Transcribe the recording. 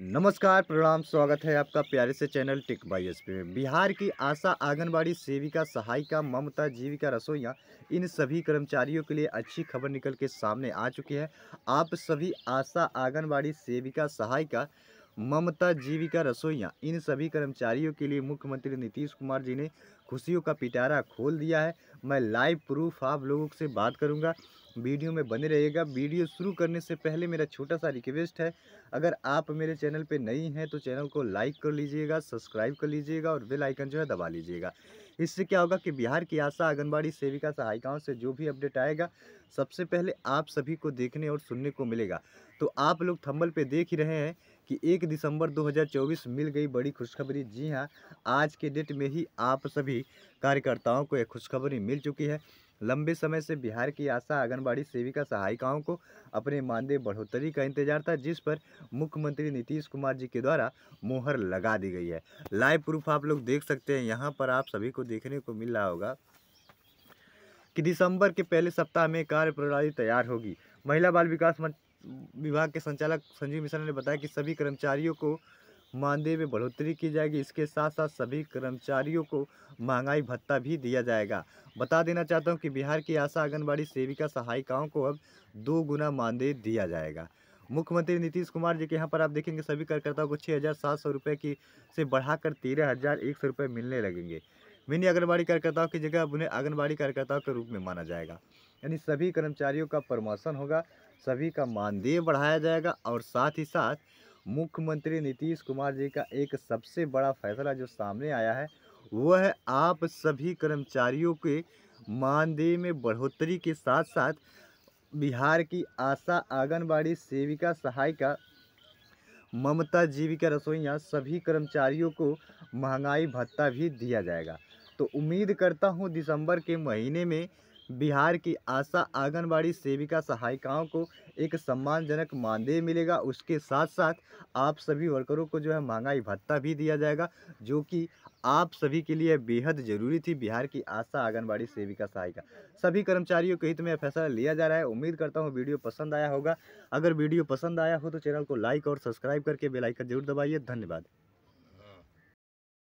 नमस्कार प्रणाम स्वागत है आपका प्यारे से channel tick by S P Bihar की आशा आंगनबाड़ी सेविका सहायिका ममता जीविका रसोईया इन सभी कर्मचारियों के लिए अच्छी खबर निकल के सामने आ चुकी है आप सभी आशा आंगनबाड़ी सेविका सहायिका ममता जीविका रसोइयाँ इन सभी कर्मचारियों के लिए मुख्यमंत्री नीतीश कुमार जी ने खुशियों का पिटारा खोल दिया है मैं लाइव प्रूफ आप लोगों से बात करूंगा वीडियो में बने रहिएगा वीडियो शुरू करने से पहले मेरा छोटा सा रिक्वेस्ट है अगर आप मेरे चैनल पे नई हैं तो चैनल को लाइक कर लीजिएगा सब्सक्राइब कर लीजिएगा और बेल आइकन जो है दबा लीजिएगा इससे क्या होगा कि बिहार की आशा आंगनबाड़ी सेविका सहायिकाओं से जो भी अपडेट आएगा सबसे पहले आप सभी को देखने और सुनने को मिलेगा तो आप लोग थंबल पे देख ही रहे हैं कि एक दिसंबर 2024 मिल गई बड़ी खुशखबरी जी हाँ आज के डेट में ही आप सभी कार्यकर्ताओं को यह खुशखबरी मिल चुकी है लंबे समय से बिहार की आशा आंगनबाड़ी सेविका सहायिकाओं को अपने मानदेय बढ़ोतरी का इंतजार था जिस पर मुख्यमंत्री नीतीश कुमार जी के द्वारा मोहर लगा दी गई है लाइव प्रूफ आप लोग देख सकते हैं यहाँ पर आप सभी को देखने को मिल रहा होगा कि दिसंबर के पहले सप्ताह में कार्य प्रणाली तैयार होगी महिला बाल विकास विभाग के संचालक संजीव मिश्रा ने बताया कि सभी कर्मचारियों को मानदेय में बढ़ोतरी की जाएगी इसके साथ साथ सभी कर्मचारियों को महंगाई भत्ता भी दिया जाएगा बता देना चाहता हूं कि बिहार की आशा आंगनबाड़ी सेविका सहायिकाओं को अब दो गुना मानदेय दिया जाएगा मुख्यमंत्री नीतीश कुमार जी के यहाँ पर आप देखेंगे सभी कार्यकर्ताओं को छः हज़ार सात सौ रुपये की से बढ़ाकर तेरह हज़ार एक सौ रुपये मिलने लगेंगे मिनी आंगनबाड़ी कार्यकर्ताओं की जगह उन्हें आंगनबाड़ी कार्यकर्ताओं के रूप में माना जाएगा यानी सभी कर्मचारियों का प्रमोशन होगा सभी का मानदेय बढ़ाया जाएगा और साथ ही साथ मुख्यमंत्री नीतीश कुमार जी का एक सबसे बड़ा फैसला जो सामने आया है वह है आप सभी कर्मचारियों के मानदेय में बढ़ोतरी के साथ साथ बिहार की आशा आंगनबाड़ी सेविका सहायिका ममता जीविका रसोईया सभी कर्मचारियों को महंगाई भत्ता भी दिया जाएगा तो उम्मीद करता हूँ दिसंबर के महीने में बिहार की आशा आंगनबाड़ी सेविका सहायिकाओं को एक सम्मानजनक मानदेय मिलेगा उसके साथ साथ आप सभी वर्करों को जो है महंगाई भत्ता भी दिया जाएगा जो कि आप सभी के लिए बेहद जरूरी थी बिहार की आशा आंगनबाड़ी सेविका सहायिका सभी कर्मचारियों के हित में फैसला लिया जा रहा है उम्मीद करता हूँ वीडियो पसंद आया होगा अगर वीडियो पसंद आया हो तो चैनल को लाइक और सब्सक्राइब करके बेलाइकन जरूर दबाइए धन्यवाद